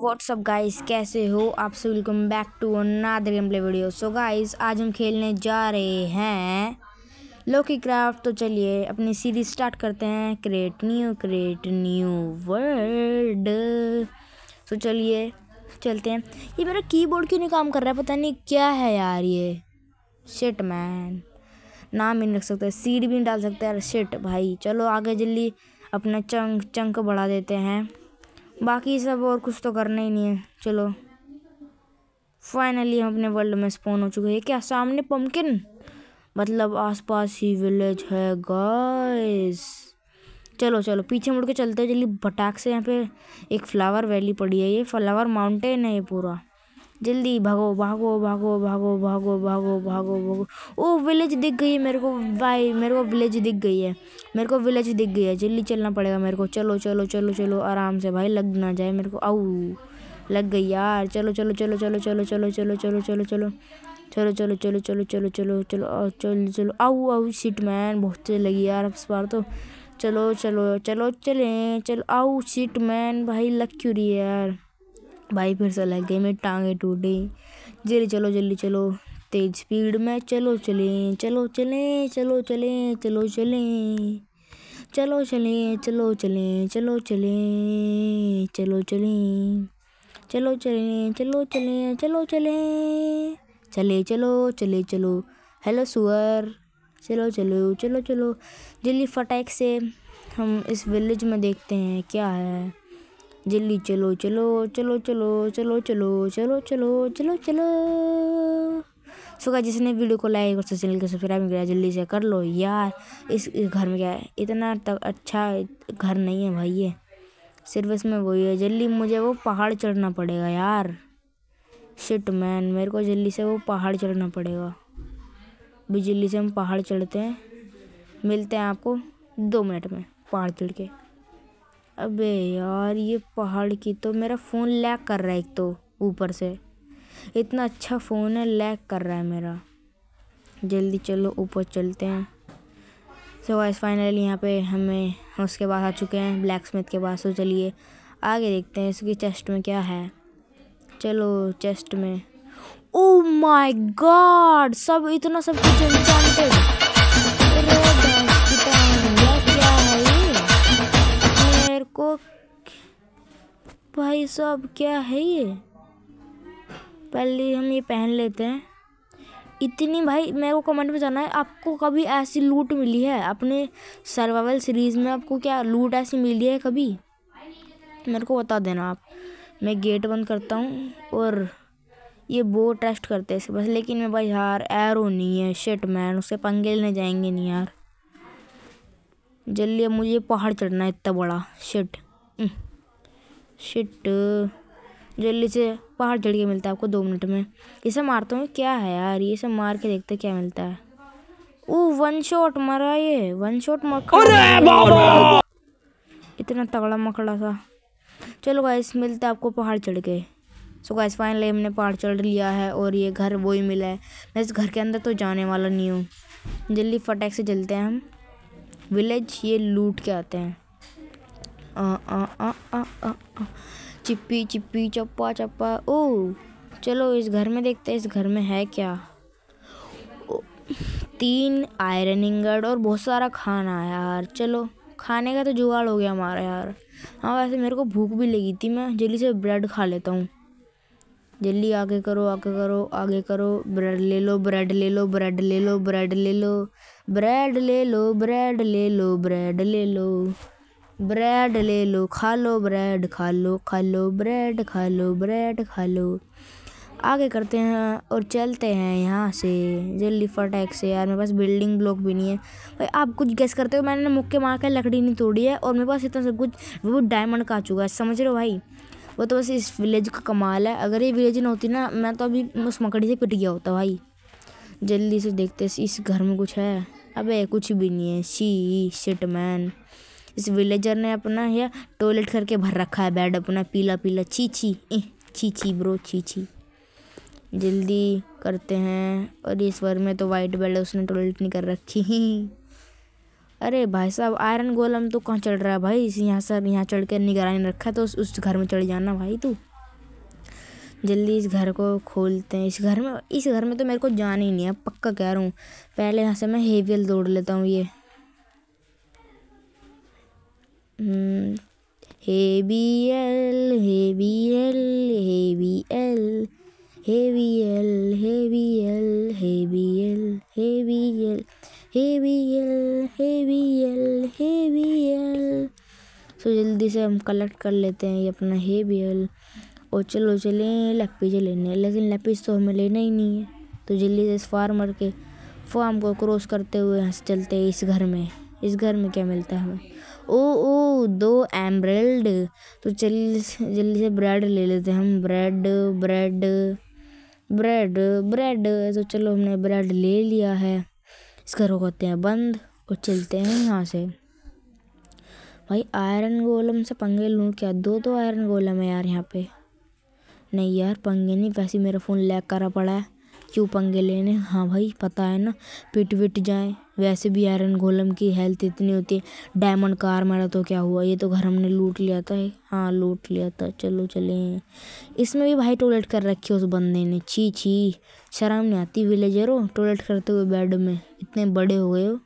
WhatsApp guys कैसे हो आप सभी welcome back to another game play video so guys आज हम खेलने जा रहे हैं लोकी क्राफ्ट तो चलिए अपनी सीरीज स्टार्ट करते हैं create new create new world so चलिए चलते हैं ये मेरा कीबोर्ड क्यों नहीं काम कर रहा है पता नहीं क्या है यार ये शिट मैन नाम भी नहीं रख सकते सीड भी नहीं डाल सकते यार शिट भाई चलो आगे जल्दी अपना चंक चंक बढ़ा देते हैं बाकी सब और कुछ तो करना ही नहीं है चलो फाइनली हम अपने वर्ल्ड में स्पॉन हो चुके हैं क्या सामने पम्पकिन मतलब आसपास ही विलेज है गाइस चलो चलो पीछे मुड़ के चलते हैं जल्दी भटाक से यहाँ पे एक फ्लावर वैली पड़ी है ये फ्लावर माउंटेन है ये पूरा जल्दी भागो भागो भागो भागो भागो भागो भागो भागो ओ विलेज दिख गई है मेरे को भाई मेरे को विलेज दिख गई है मेरे को विलेज दिख गई है जल्दी चलना पड़ेगा मेरे को चलो चलो चलो चलो आराम से भाई लग ना जाए मेरे को आऊ लग गई यार चलो चलो चलो चलो चलो चलो चलो चलो चलो चलो चलो चलो चलो चलो चलो चलो चलो चलो चलो आऊ आऊ सीट मैन बहुत तेज लगी यार इस बार तो चलो चलो चलो चलें चलो आऊ सीट मैन भाई लग क्यों रही है यार भाई फिर से लग गए मेरी टांगें टूटी जल्दी चलो जल्दी चलो तेज स्पीड में चलो चलें चलो चलें चलो चलें चलो चलें चलो चलें चलो चलें चलो चलें चलो चलें चलो चलें चलो चलें चलो चलें चले चलो चले चलो हेलो सुअर चलो चलो चलो चलो जल्दी फटाक से हम इस विलेज में देखते हैं क्या है जल्दी चलो चलो चलो चलो चलो चलो चलो चलो चलो चलो सो सोगा जिसने वीडियो को लाइक और चैनल को सब्सक्राइब किया जल्दी से कर लो यार इस घर में क्या है इतना तक अच्छा घर नहीं है भाई ये सिर्फ इसमें वही है जल्दी मुझे वो पहाड़ चढ़ना पड़ेगा यार शिट मैन मेरे को जल्दी से वो पहाड़ चढ़ना पड़ेगा भी जल्दी से हम पहाड़ चढ़ते हैं मिलते हैं आपको दो मिनट में पहाड़ चढ़ के अबे यार ये पहाड़ की तो मेरा फ़ोन लैग कर रहा है एक तो ऊपर से इतना अच्छा फ़ोन है लैग कर रहा है मेरा जल्दी चलो ऊपर चलते हैं सो वाइस फाइनली यहाँ पे हमें उसके पास आ चुके हैं ब्लैक स्मिथ के पास तो चलिए आगे देखते हैं इसकी चेस्ट में क्या है चलो चेस्ट में ओ माय गॉड सब इतना सब कुछ इन्चांटेड को भाई साहब क्या है ये पहले हम ये पहन लेते हैं इतनी भाई मेरे को कमेंट में जाना है आपको कभी ऐसी लूट मिली है अपने सर्वाइवल सीरीज़ में आपको क्या लूट ऐसी मिली है कभी मेरे को बता देना आप मैं गेट बंद करता हूँ और ये बो टेस्ट करते हैं बस लेकिन मैं भाई यार एरो नहीं है शेट मैन उसे पंगे लेने जाएंगे नहीं यार जल्दी अब मुझे पहाड़ चढ़ना है इतना बड़ा शिट शिट जल्दी से पहाड़ चढ़ के मिलता है आपको दो मिनट में ये सब मारता हूँ क्या है यार ये सब मार के देखते क्या मिलता है ओ वन शॉट मरा ये वन शॉट मर इतना तगड़ा मकड़ा था चलो गाइस मिलता है आपको पहाड़ चढ़ के सो गाइस फाइनली हमने पहाड़ चढ़ लिया है और ये घर वही मिला है मैं इस घर के अंदर तो जाने वाला नहीं हूँ जल्दी फटैक से चलते हैं हम विलेज ये लूट के आते हैं आ आ आ आ आ, आ। चिप्पी चिप्पी चप्पा चप्पा ओ चलो इस घर में देखते हैं इस घर में है क्या तीन आयरन इंगड और बहुत सारा खाना यार चलो खाने का तो जुगाड़ हो गया हमारा यार हाँ वैसे मेरे को भूख भी लगी थी मैं जल्दी से ब्रेड खा लेता हूँ जल्दी आगे करो आगे करो आगे करो ब्रेड ले लो ब्रेड ले लो ब्रेड ले लो ब्रेड ले लो ब्रेड ले लो ब्रेड ले लो ब्रेड ले लो ब्रेड ले लो खा लो ब्रेड खा लो खा लो ब्रेड खा लो ब्रेड खा लो आगे करते हैं और चलते हैं यहाँ से जल्दी फटैक से यार मेरे पास बिल्डिंग ब्लॉक भी नहीं है भाई आप कुछ गैस करते हो मैंने मुक्के मार कर लकड़ी नहीं तोड़ी है और मेरे पास इतना सब कुछ वो डायमंड का आ चुका है समझ रहे हो भाई वो तो बस इस विलेज का कमाल है अगर ये विलेज ना होती ना मैं तो अभी उस मकड़ी से पिट गया होता भाई जल्दी से देखते हैं इस घर में कुछ है अबे कुछ भी नहीं है शी शिट मैन इस विलेजर ने अपना यह टॉयलेट करके भर रखा है बेड अपना पीला पीला छी छी ए, छी छी ब्रो छी छी जल्दी करते हैं और इस वर में तो वाइट बेड है उसने टॉयलेट नहीं कर रखी अरे भाई साहब आयरन गोलम तो कहाँ चल रहा है भाई यहाँ सर यहाँ चढ़ के निगरानी रखा तो उस, उस घर में चढ़ जाना भाई तू जल्दी इस घर को खोलते हैं इस घर में इस घर में तो मेरे को जाना ही नहीं है पक्का कह रहा हूँ पहले यहाँ से मैं हेवियल दौड़ लेता हूँ ये हम्म, हेवियल हेवियल हेवियल हेवियल हेवियल हेवियल हेवियल हेवियल हेवियल हेवियल सो जल्दी से हम कलेक्ट कर लेते हैं ये अपना हेवियल और चलो चलें लैपीज लेने लेकिन लैपीज तो हमें लेना ही नहीं है तो जल्दी से इस फार्मर के फार्म को क्रॉस करते हुए यहाँ से चलते हैं इस घर में इस घर में क्या मिलता है हमें ओ ओ दो एम्ब्रेल्ड तो चलिए जल्दी से ब्रेड ले लेते हैं हम ब्रेड ब्रेड ब्रेड ब्रेड तो चलो हमने ब्रेड ले लिया है इस घर को करते हैं बंद और चलते हैं यहाँ से भाई आयरन गोलम से पंगे लूँ क्या दो दो आयरन गोलम है यार यहाँ पे नहीं यार पंगे नहीं वैसे मेरा फ़ोन लैक करा पड़ा है क्यों पंगे लेने हाँ भाई पता है ना पिट विट जाए वैसे भी आयरन गोलम की हेल्थ इतनी होती है डायमंड कार मारा तो क्या हुआ ये तो घर हमने लूट लिया था हाँ लूट लिया था चलो चले इसमें भी भाई टॉयलेट कर रखी उस बंदे ने छी छी शर्म नहीं आती विलेजर हो टॉयलेट करते हुए बेड में इतने बड़े हो गए हो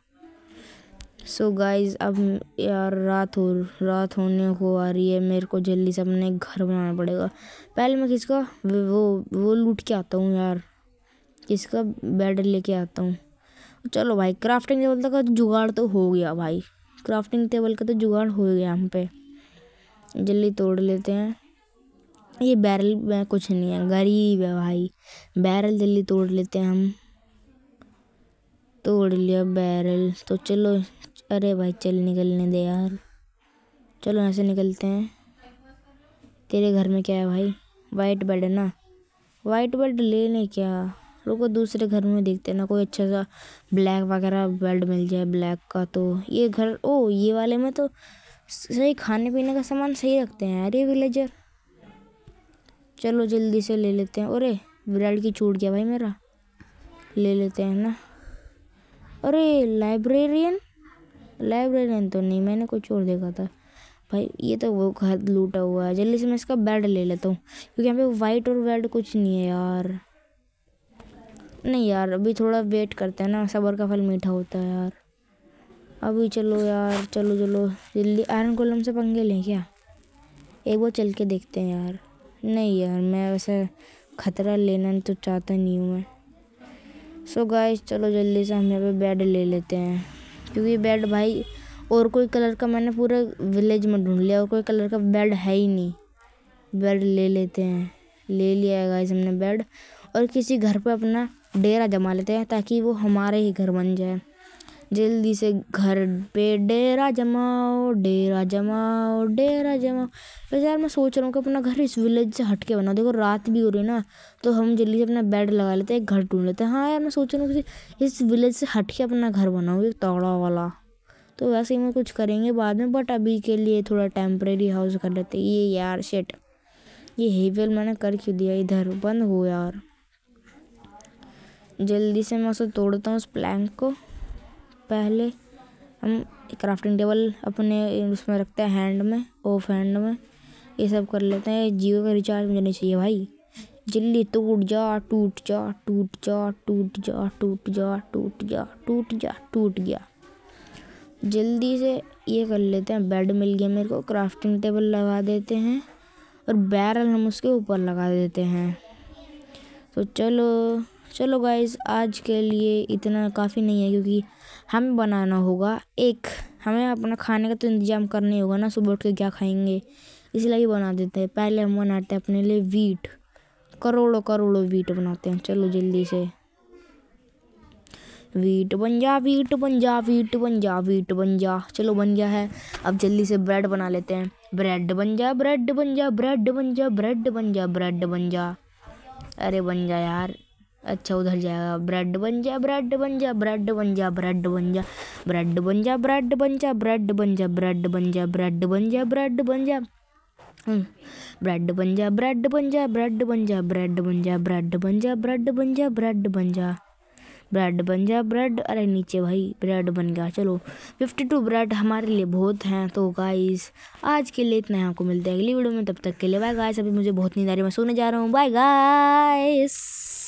सो so गाइज अब यार रात हो रात होने को आ रही है मेरे को जल्दी से अपने घर बनाना पड़ेगा पहले मैं किसका वो वो लूट के आता हूँ यार किसका बेड लेके आता हूँ चलो भाई क्राफ्टिंग टेबल का जुगाड़ तो हो गया भाई क्राफ्टिंग टेबल का तो जुगाड़ हो गया हम पे जल्दी तोड़ लेते हैं ये बैरल में कुछ नहीं है गरीब है भाई बैरल जल्दी तोड़ लेते हैं हम तोड़ लिया बैरल तो चलो अरे भाई चल निकलने दे यार चलो ऐसे निकलते हैं तेरे घर में क्या है भाई वाइट बेड है ना वाइट बेड ले लें क्या रुको दूसरे घर में देखते हैं ना कोई अच्छा सा ब्लैक वगैरह बेड मिल जाए ब्लैक का तो ये घर ओ ये वाले में तो सही खाने पीने का सामान सही रखते हैं अरे विलेजर चलो जल्दी से ले लेते हैं अरे ब्रेड की छूट गया भाई मेरा ले लेते हैं ना अरे लाइब्रेरियन लाइब्रेरियन तो नहीं मैंने कुछ और देखा था भाई ये तो वो घर लूटा हुआ है जल्दी से मैं इसका बेड ले लेता हूँ क्योंकि यहाँ पे वाइट और रेड कुछ नहीं है यार नहीं यार अभी थोड़ा वेट करते हैं ना सबर का फल मीठा होता है यार अभी चलो यार चलो चलो जल्दी आयरन कोलम से पंगे लें क्या एक बार चल के देखते हैं यार नहीं यार मैं वैसे ख़तरा लेना तो चाहता नहीं हूँ मैं सो so गाइस चलो जल्दी से हम यहाँ पे बेड ले लेते हैं क्योंकि बेड भाई और कोई कलर का मैंने पूरे विलेज में ढूंढ लिया और कोई कलर का बेड है ही नहीं बेड ले लेते हैं ले लिया है गाइस हमने बेड और किसी घर पे अपना डेरा जमा लेते हैं ताकि वो हमारे ही घर बन जाए जल्दी से घर पे डेरा जमाओ डेरा जमाओ डेरा जमाओ वैसे यार मैं सोच रहा हूँ कि अपना घर इस विलेज से हट के बनाओ देखो रात भी हो रही है ना तो हम जल्दी से अपना बेड लगा लेते हैं एक घर ढूंढ लेते हैं हाँ यार मैं सोच रहा हूँ कि इस विलेज से हट के अपना घर बनाऊँ एक तगड़ा वाला तो वैसे ही मैं कुछ करेंगे बाद में बट अभी के लिए थोड़ा टेम्परेरी हाउस कर लेते ये यार शेट ये हेवेल मैंने कर क्यों दिया इधर बंद हो यार जल्दी से मैं उसे तोड़ता हूँ उस प्लैंक को पहले हम क्राफ्टिंग टेबल अपने उसमें रखते हैं हैंड में ऑफ हैंड में ये सब कर लेते हैं जियो का रिचार्ज मुझे नहीं चाहिए भाई जल्दी टूट जा टूट जा टूट जा टूट जा टूट जा टूट जा टूट जा टूट गया जल्दी से ये कर लेते हैं बेड मिल गया मेरे को क्राफ्टिंग टेबल लगा देते हैं और बैरल हम उसके ऊपर लगा देते हैं तो चलो चलो गाइज आज के लिए इतना काफ़ी नहीं है क्योंकि हमें बनाना होगा एक हमें अपना खाने का तो इंतज़ाम करना ही होगा ना सुबह उठ के क्या खाएंगे इसलिए बना देते हैं पहले हम बनाते हैं अपने लिए वीट करोड़ों करोड़ों वीट बनाते हैं चलो जल्दी से वीट बन जा वीट बन जा वीट बन जा वीट बन जा चलो बन गया है अब जल्दी से ब्रेड बना लेते हैं ब्रेड बन जा ब्रेड बन जा ब्रेड बन जा ब्रेड बन जा ब्रेड बन जा अरे बन जा यार अच्छा उधर जाएगा ब्रेड बन जा ब्रेड बन जा ब्रेड बन जा ब्रेड बन जा ब्रेड बन जा ब्रेड बन जा ब्रेड बन जा ब्रेड बन जा ब्रेड बन जा ब्रेड बन जा ब्रेड बन जा ब्रेड बन जा ब्रेड बन जा ब्रेड बन जा ब्रेड बन जा ब्रेड बन जा ब्रेड बन जा ब्रेड बन जा ब्रेड अरे नीचे भाई ब्रेड बन गया चलो फिफ्टी टू ब्रेड हमारे लिए बहुत हैं तो गाइस आज के लिए इतना आपको मिलते हैं अगली वीडियो में तब तक के लिए बाय गाइस अभी मुझे बहुत नींद आ रही है मैं सोने जा रहा हूँ बाय गाइस